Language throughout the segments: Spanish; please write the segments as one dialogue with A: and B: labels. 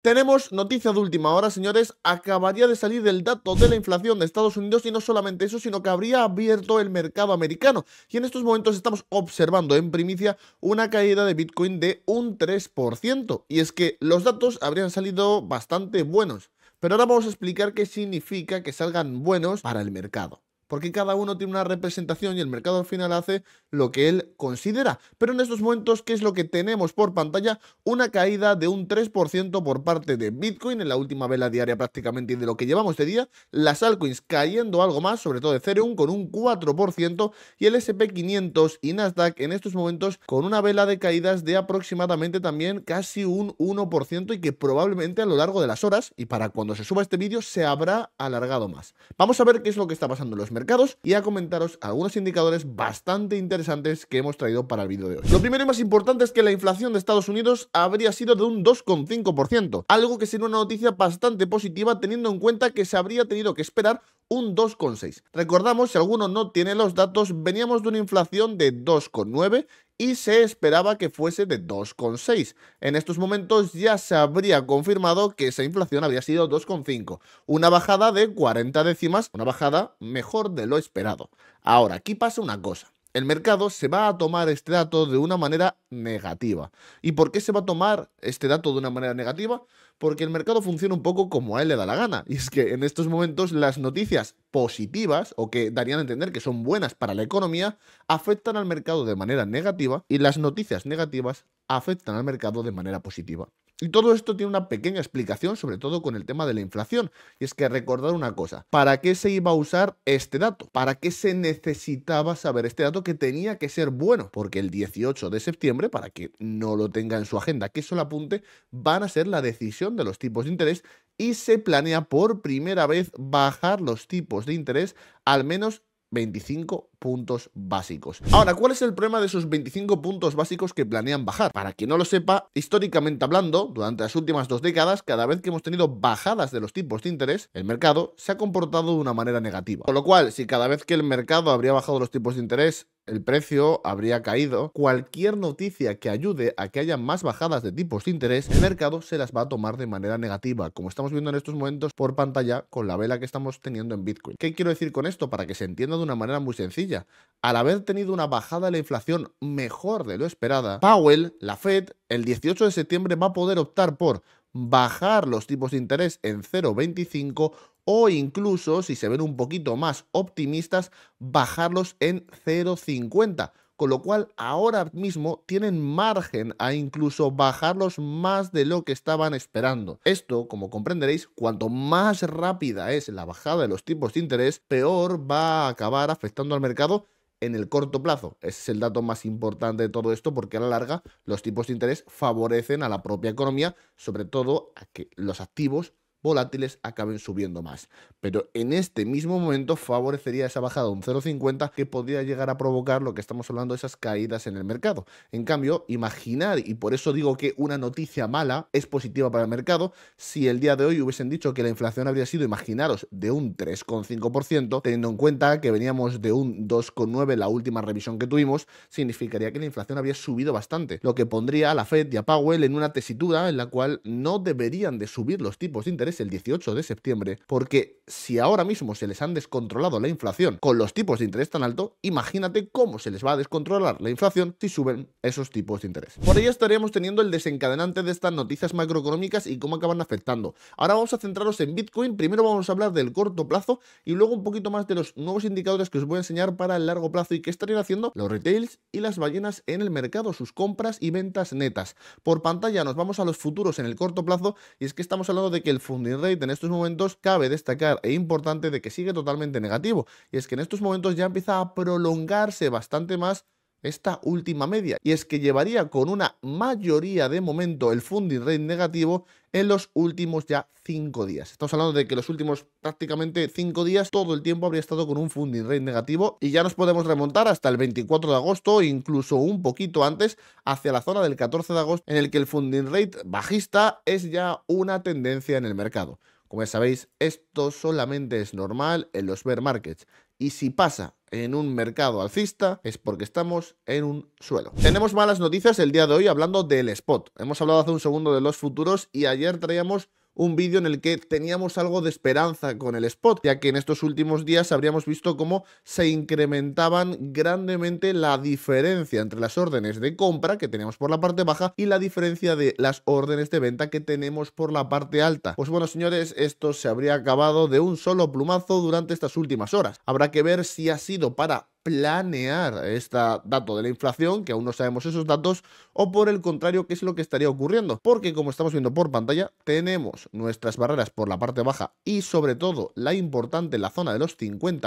A: Tenemos noticia de última hora, señores. Acabaría de salir el dato de la inflación de Estados Unidos y no solamente eso, sino que habría abierto el mercado americano. Y en estos momentos estamos observando en primicia una caída de Bitcoin de un 3%. Y es que los datos habrían salido bastante buenos. Pero ahora vamos a explicar qué significa que salgan buenos para el mercado porque cada uno tiene una representación y el mercado al final hace lo que él considera. Pero en estos momentos, ¿qué es lo que tenemos por pantalla? Una caída de un 3% por parte de Bitcoin en la última vela diaria prácticamente y de lo que llevamos de día, las altcoins cayendo algo más, sobre todo de Ethereum con un 4% y el SP500 y Nasdaq en estos momentos con una vela de caídas de aproximadamente también casi un 1% y que probablemente a lo largo de las horas y para cuando se suba este vídeo se habrá alargado más. Vamos a ver qué es lo que está pasando en los mercados y a comentaros algunos indicadores bastante interesantes que hemos traído para el vídeo de hoy. Lo primero y más importante es que la inflación de Estados Unidos habría sido de un 2,5%, algo que sería una noticia bastante positiva teniendo en cuenta que se habría tenido que esperar un 2,6. Recordamos, si alguno no tiene los datos, veníamos de una inflación de 2,9 y se esperaba que fuese de 2,6. En estos momentos ya se habría confirmado que esa inflación había sido 2,5, una bajada de 40 décimas, una bajada mejor de lo esperado. Ahora, aquí pasa una cosa. El mercado se va a tomar este dato de una manera negativa. ¿Y por qué se va a tomar este dato de una manera negativa? porque el mercado funciona un poco como a él le da la gana. Y es que en estos momentos las noticias positivas, o que darían a entender que son buenas para la economía, afectan al mercado de manera negativa y las noticias negativas afectan al mercado de manera positiva. Y todo esto tiene una pequeña explicación, sobre todo con el tema de la inflación. Y es que recordar una cosa, ¿para qué se iba a usar este dato? ¿Para qué se necesitaba saber este dato que tenía que ser bueno? Porque el 18 de septiembre, para que no lo tenga en su agenda, que eso lo apunte, van a ser la decisión de los tipos de interés y se planea por primera vez bajar los tipos de interés al menos 25 puntos básicos. Ahora, ¿cuál es el problema de esos 25 puntos básicos que planean bajar? Para quien no lo sepa, históricamente hablando, durante las últimas dos décadas, cada vez que hemos tenido bajadas de los tipos de interés, el mercado se ha comportado de una manera negativa. Con lo cual, si cada vez que el mercado habría bajado los tipos de interés, el precio habría caído. Cualquier noticia que ayude a que haya más bajadas de tipos de interés, el mercado se las va a tomar de manera negativa, como estamos viendo en estos momentos por pantalla con la vela que estamos teniendo en Bitcoin. ¿Qué quiero decir con esto? Para que se entienda de una manera muy sencilla. Al haber tenido una bajada de la inflación mejor de lo esperada, Powell, la Fed, el 18 de septiembre va a poder optar por bajar los tipos de interés en 0,25 o incluso, si se ven un poquito más optimistas, bajarlos en 0,50 con lo cual ahora mismo tienen margen a incluso bajarlos más de lo que estaban esperando. Esto, como comprenderéis, cuanto más rápida es la bajada de los tipos de interés, peor va a acabar afectando al mercado en el corto plazo. Ese es el dato más importante de todo esto porque a la larga los tipos de interés favorecen a la propia economía, sobre todo a que los activos volátiles acaben subiendo más. Pero en este mismo momento favorecería esa bajada de un 0,50 que podría llegar a provocar lo que estamos hablando, de esas caídas en el mercado. En cambio, imaginar, y por eso digo que una noticia mala es positiva para el mercado, si el día de hoy hubiesen dicho que la inflación habría sido, imaginaros, de un 3,5%, teniendo en cuenta que veníamos de un 2,9 la última revisión que tuvimos, significaría que la inflación había subido bastante, lo que pondría a la Fed y a Powell en una tesitura en la cual no deberían de subir los tipos de interés el 18 de septiembre, porque si ahora mismo se les han descontrolado la inflación con los tipos de interés tan alto, imagínate cómo se les va a descontrolar la inflación si suben esos tipos de interés. Por ello estaríamos teniendo el desencadenante de estas noticias macroeconómicas y cómo acaban afectando. Ahora vamos a centrarnos en Bitcoin, primero vamos a hablar del corto plazo y luego un poquito más de los nuevos indicadores que os voy a enseñar para el largo plazo y qué estarían haciendo los retails y las ballenas en el mercado, sus compras y ventas netas. Por pantalla nos vamos a los futuros en el corto plazo y es que estamos hablando de que el futuro rate en estos momentos cabe destacar e importante de que sigue totalmente negativo. Y es que en estos momentos ya empieza a prolongarse bastante más esta última media y es que llevaría con una mayoría de momento el funding rate negativo en los últimos ya 5 días. Estamos hablando de que los últimos prácticamente 5 días todo el tiempo habría estado con un funding rate negativo y ya nos podemos remontar hasta el 24 de agosto, incluso un poquito antes, hacia la zona del 14 de agosto en el que el funding rate bajista es ya una tendencia en el mercado. Como ya sabéis, esto solamente es normal en los bear markets y si pasa en un mercado alcista es porque estamos en un suelo. Tenemos malas noticias el día de hoy hablando del spot. Hemos hablado hace un segundo de los futuros y ayer traíamos un vídeo en el que teníamos algo de esperanza con el spot, ya que en estos últimos días habríamos visto cómo se incrementaban grandemente la diferencia entre las órdenes de compra que tenemos por la parte baja y la diferencia de las órdenes de venta que tenemos por la parte alta. Pues bueno, señores, esto se habría acabado de un solo plumazo durante estas últimas horas. Habrá que ver si ha sido para planear este dato de la inflación, que aún no sabemos esos datos, o por el contrario, qué es lo que estaría ocurriendo. Porque como estamos viendo por pantalla, tenemos nuestras barreras por la parte baja y sobre todo la importante, la zona de los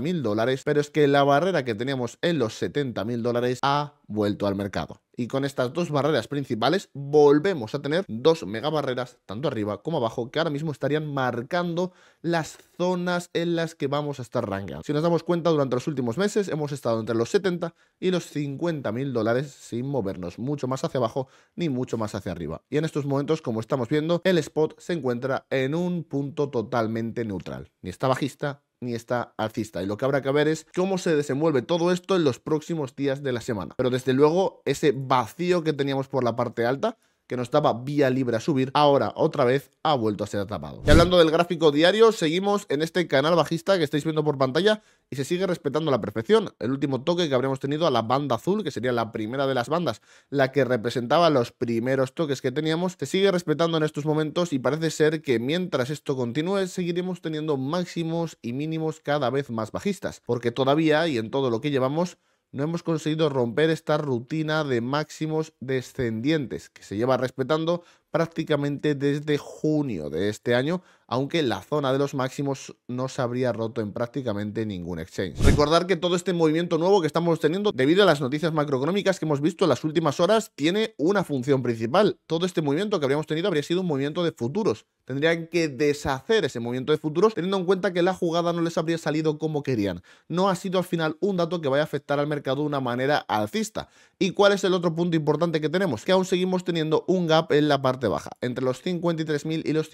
A: mil dólares, pero es que la barrera que teníamos en los mil dólares ha vuelto al mercado. Y con estas dos barreras principales volvemos a tener dos barreras tanto arriba como abajo, que ahora mismo estarían marcando las zonas en las que vamos a estar rango Si nos damos cuenta, durante los últimos meses hemos estado entre los 70 y los 50 mil dólares sin movernos mucho más hacia abajo ni mucho más hacia arriba. Y en estos momentos, como estamos viendo, el spot se encuentra en un punto totalmente neutral. Ni está bajista ni está alcista. Y lo que habrá que ver es cómo se desenvuelve todo esto en los próximos días de la semana. Pero desde luego, ese vacío que teníamos por la parte alta que nos daba vía libre a subir, ahora otra vez ha vuelto a ser atrapado. Y hablando del gráfico diario, seguimos en este canal bajista que estáis viendo por pantalla y se sigue respetando a la perfección. El último toque que habríamos tenido a la banda azul, que sería la primera de las bandas, la que representaba los primeros toques que teníamos, se sigue respetando en estos momentos y parece ser que mientras esto continúe seguiremos teniendo máximos y mínimos cada vez más bajistas, porque todavía y en todo lo que llevamos no hemos conseguido romper esta rutina de máximos descendientes que se lleva respetando prácticamente desde junio de este año, aunque la zona de los máximos no se habría roto en prácticamente ningún exchange. Recordar que todo este movimiento nuevo que estamos teniendo debido a las noticias macroeconómicas que hemos visto en las últimas horas tiene una función principal. Todo este movimiento que habríamos tenido habría sido un movimiento de futuros. Tendrían que deshacer ese movimiento de futuros teniendo en cuenta que la jugada no les habría salido como querían. No ha sido al final un dato que vaya a afectar al mercado de una manera alcista. ¿Y cuál es el otro punto importante que tenemos? Que aún seguimos teniendo un gap en la parte baja, entre los 53.000 y los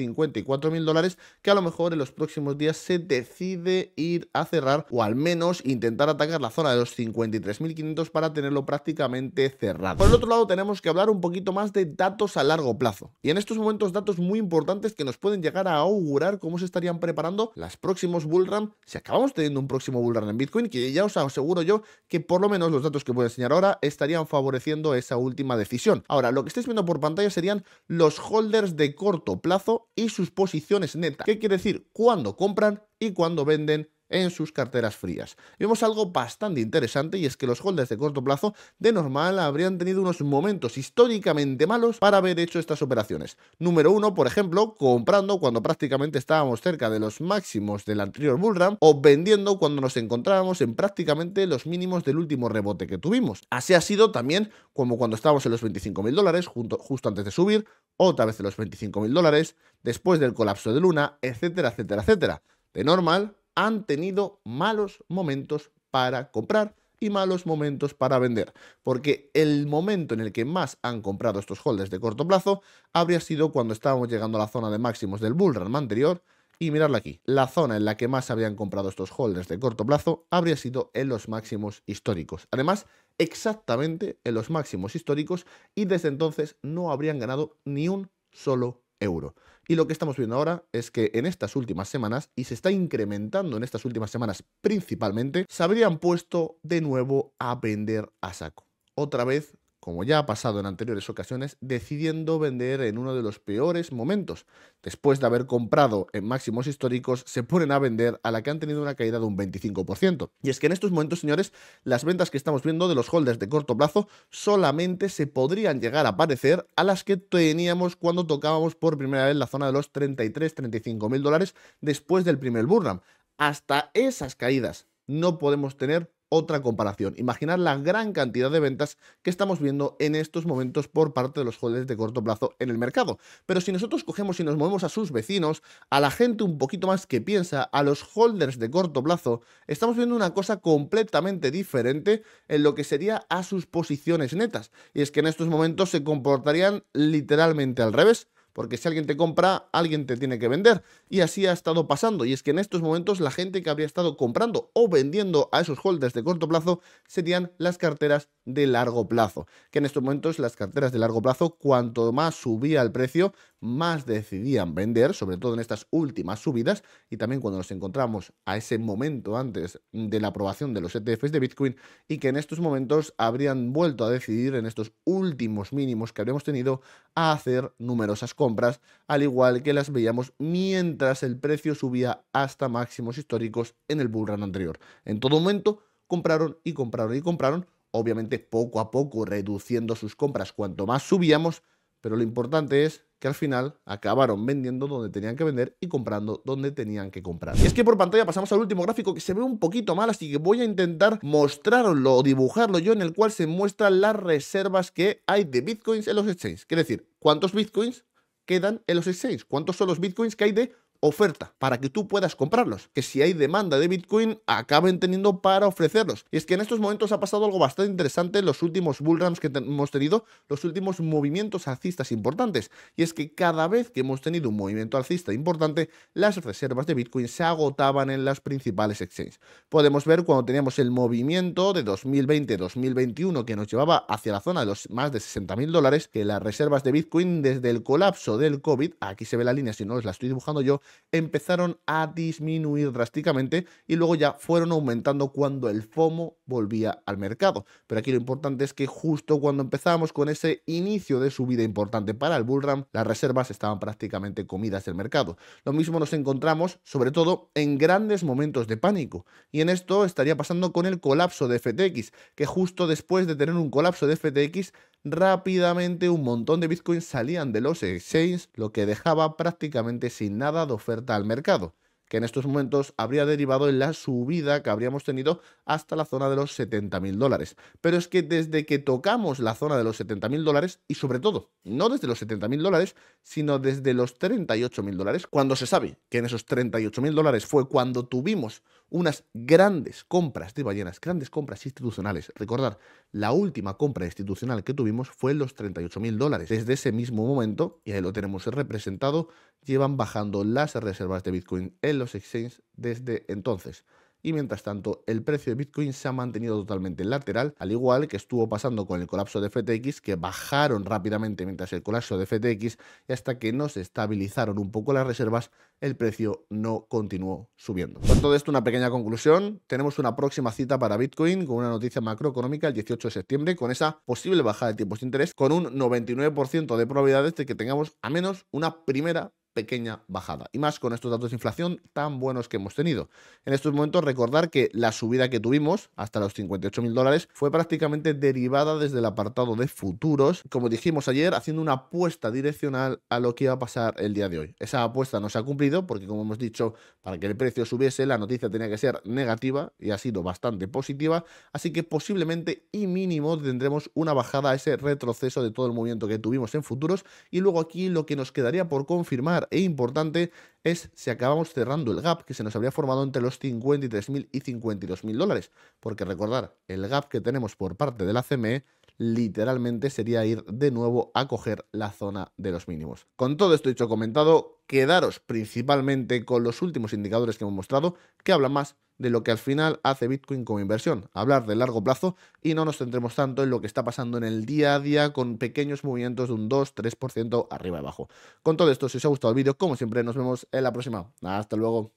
A: mil dólares, que a lo mejor en los próximos días se decide ir a cerrar o al menos intentar atacar la zona de los 53.500 para tenerlo prácticamente cerrado. Por el otro lado, tenemos que hablar un poquito más de datos a largo plazo. Y en estos momentos, datos muy importantes que nos pueden llegar a augurar cómo se estarían preparando las próximos bullrun, si acabamos teniendo un próximo bullrun en Bitcoin, que ya os aseguro yo que por lo menos los datos que voy a enseñar ahora estarían favoreciendo esa última decisión. Ahora, lo que estáis viendo por pantalla serían los holders de corto plazo y sus posiciones netas. ¿Qué quiere decir? Cuando compran y cuando venden en sus carteras frías. Vemos algo bastante interesante y es que los holders de corto plazo de normal habrían tenido unos momentos históricamente malos para haber hecho estas operaciones. Número uno, por ejemplo, comprando cuando prácticamente estábamos cerca de los máximos del anterior bullrun o vendiendo cuando nos encontrábamos en prácticamente los mínimos del último rebote que tuvimos. Así ha sido también como cuando estábamos en los 25.000 dólares justo antes de subir, otra vez en los 25.000 dólares, después del colapso de Luna, etcétera, etcétera, etcétera. De normal, han tenido malos momentos para comprar y malos momentos para vender, porque el momento en el que más han comprado estos holders de corto plazo habría sido cuando estábamos llegando a la zona de máximos del bullrun anterior. Y miradlo aquí, la zona en la que más habían comprado estos holders de corto plazo habría sido en los máximos históricos. Además, exactamente en los máximos históricos y desde entonces no habrían ganado ni un solo euro. Y lo que estamos viendo ahora es que en estas últimas semanas, y se está incrementando en estas últimas semanas principalmente, se habrían puesto de nuevo a vender a saco. Otra vez como ya ha pasado en anteriores ocasiones, decidiendo vender en uno de los peores momentos. Después de haber comprado en máximos históricos, se ponen a vender a la que han tenido una caída de un 25%. Y es que en estos momentos, señores, las ventas que estamos viendo de los holders de corto plazo solamente se podrían llegar a parecer a las que teníamos cuando tocábamos por primera vez la zona de los 33-35 mil dólares después del primer Burnham. Hasta esas caídas no podemos tener otra comparación. Imaginar la gran cantidad de ventas que estamos viendo en estos momentos por parte de los holders de corto plazo en el mercado. Pero si nosotros cogemos y nos movemos a sus vecinos, a la gente un poquito más que piensa, a los holders de corto plazo, estamos viendo una cosa completamente diferente en lo que sería a sus posiciones netas. Y es que en estos momentos se comportarían literalmente al revés porque si alguien te compra, alguien te tiene que vender. Y así ha estado pasando. Y es que en estos momentos la gente que habría estado comprando o vendiendo a esos holders de corto plazo serían las carteras de largo plazo. Que en estos momentos las carteras de largo plazo, cuanto más subía el precio, más decidían vender, sobre todo en estas últimas subidas y también cuando nos encontramos a ese momento antes de la aprobación de los ETFs de Bitcoin y que en estos momentos habrían vuelto a decidir en estos últimos mínimos que habíamos tenido a hacer numerosas compras, al igual que las veíamos mientras el precio subía hasta máximos históricos en el bullrun anterior. En todo momento compraron y compraron y compraron obviamente poco a poco reduciendo sus compras cuanto más subíamos, pero lo importante es que al final acabaron vendiendo donde tenían que vender y comprando donde tenían que comprar. Y es que por pantalla pasamos al último gráfico que se ve un poquito mal, así que voy a intentar mostrarlo o dibujarlo yo, en el cual se muestran las reservas que hay de bitcoins en los exchanges. Quiere decir, cuántos bitcoins quedan en los exchanges, cuántos son los bitcoins que hay de oferta para que tú puedas comprarlos, que si hay demanda de Bitcoin acaben teniendo para ofrecerlos. Y es que en estos momentos ha pasado algo bastante interesante en los últimos bullruns que hemos tenido, los últimos movimientos alcistas importantes. Y es que cada vez que hemos tenido un movimiento alcista importante, las reservas de Bitcoin se agotaban en las principales exchanges. Podemos ver cuando teníamos el movimiento de 2020-2021 que nos llevaba hacia la zona de los más de 60 mil dólares, que las reservas de Bitcoin desde el colapso del COVID, aquí se ve la línea si no os la estoy dibujando yo, empezaron a disminuir drásticamente y luego ya fueron aumentando cuando el FOMO volvía al mercado. Pero aquí lo importante es que justo cuando empezamos con ese inicio de subida importante para el bullram, las reservas estaban prácticamente comidas del mercado. Lo mismo nos encontramos, sobre todo, en grandes momentos de pánico. Y en esto estaría pasando con el colapso de FTX, que justo después de tener un colapso de FTX, rápidamente un montón de bitcoins salían de los exchanges, lo que dejaba prácticamente sin nada de oferta al mercado, que en estos momentos habría derivado en la subida que habríamos tenido hasta la zona de los 70 mil dólares. Pero es que desde que tocamos la zona de los 70 mil dólares, y sobre todo, no desde los 70 mil dólares, sino desde los 38 mil dólares, cuando se sabe que en esos 38 mil dólares fue cuando tuvimos unas grandes compras de ballenas, grandes compras institucionales. Recordar, la última compra institucional que tuvimos fue los 38.000 dólares. Desde ese mismo momento, y ahí lo tenemos representado, llevan bajando las reservas de Bitcoin en los exchanges desde entonces y mientras tanto el precio de Bitcoin se ha mantenido totalmente lateral, al igual que estuvo pasando con el colapso de FTX, que bajaron rápidamente mientras el colapso de FTX y hasta que no se estabilizaron un poco las reservas, el precio no continuó subiendo. Con todo esto, una pequeña conclusión. Tenemos una próxima cita para Bitcoin con una noticia macroeconómica el 18 de septiembre, con esa posible bajada de tipos de interés, con un 99% de probabilidades de que tengamos a menos una primera pequeña bajada. Y más con estos datos de inflación tan buenos que hemos tenido. En estos momentos recordar que la subida que tuvimos hasta los 58 mil dólares fue prácticamente derivada desde el apartado de futuros, como dijimos ayer, haciendo una apuesta direccional a lo que iba a pasar el día de hoy. Esa apuesta no se ha cumplido porque, como hemos dicho, para que el precio subiese la noticia tenía que ser negativa y ha sido bastante positiva, así que posiblemente y mínimo tendremos una bajada a ese retroceso de todo el movimiento que tuvimos en futuros y luego aquí lo que nos quedaría por confirmar e importante es si acabamos cerrando el gap que se nos habría formado entre los 53.000 y 52.000 dólares, porque recordar, el gap que tenemos por parte de la CME literalmente sería ir de nuevo a coger la zona de los mínimos. Con todo esto dicho comentado, quedaros principalmente con los últimos indicadores que hemos mostrado que hablan más de lo que al final hace Bitcoin como inversión, hablar de largo plazo y no nos centremos tanto en lo que está pasando en el día a día con pequeños movimientos de un 2-3% arriba y abajo. Con todo esto, si os ha gustado el vídeo, como siempre, nos vemos en la próxima. Hasta luego.